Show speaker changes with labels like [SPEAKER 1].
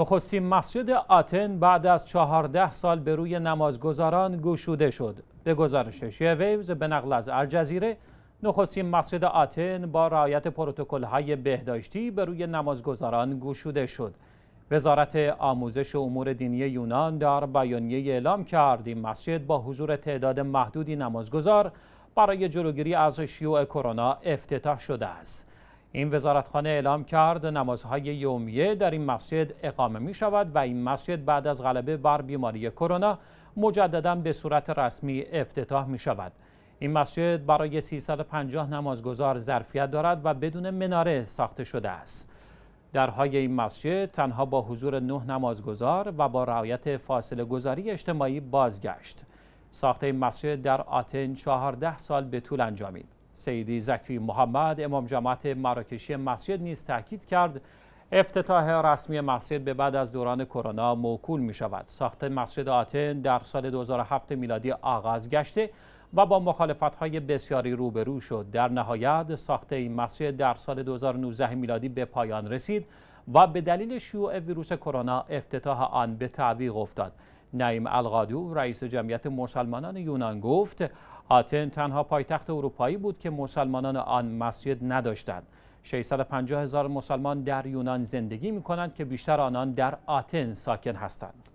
[SPEAKER 1] نخستین مسجد آتن بعد از چهارده سال به روی نمازگزاران گشوده شد. به گزارش ویوز به نقل از الجزیره نخستین مسجد آتن با رعایت پروتکل های بهداشتی به روی نمازگزاران گشوده شد. وزارت آموزش و امور دینی یونان در بیانیه اعلام کرد این مسجد با حضور تعداد محدودی نمازگزار برای جلوگیری از شیوع کرونا افتتاح شده است. این وزارتخانه اعلام کرد نمازهای یومیه در این مسجد اقامه می شود و این مسجد بعد از غلبه بر بیماری کرونا مجددا به صورت رسمی افتتاح می شود. این مسجد برای 350 نمازگزار ظرفیت دارد و بدون مناره ساخته شده است. درهای این مسجد تنها با حضور نه نمازگزار و با رعایت فاصله گذاری اجتماعی بازگشت. ساخت این مسجد در آتن 14 سال به طول انجامید. سیدی زکری محمد امام جماعت مراکشی مسجد نیز تاکید کرد افتتاح رسمی مسجد به بعد از دوران کرونا موکول می شود ساخت مسجد آتن در سال 2007 میلادی آغاز گشته و با مخالفت های بسیاری روبرو شد در نهایت ساخت این مسجد در سال 2019 میلادی به پایان رسید و به دلیل شیوع ویروس کرونا افتتاح آن به تعویق افتاد نعیم القادو رئیس جمعیت مسلمانان یونان گفت آتن تنها پایتخت اروپایی بود که مسلمانان آن مسجد نداشتند. 650 هزار مسلمان در یونان زندگی می کنند که بیشتر آنان در آتن ساکن هستند.